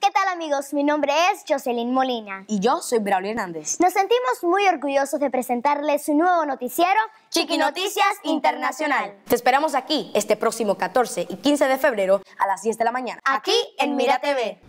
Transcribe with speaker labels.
Speaker 1: ¿Qué tal amigos? Mi nombre es Jocelyn Molina. Y yo soy Braulio Hernández. Nos sentimos muy orgullosos de presentarles su nuevo noticiero, Chiqui Noticias
Speaker 2: Internacional. Te esperamos aquí este próximo 14 y 15 de febrero a las 10 de la mañana. Aquí en Mira TV.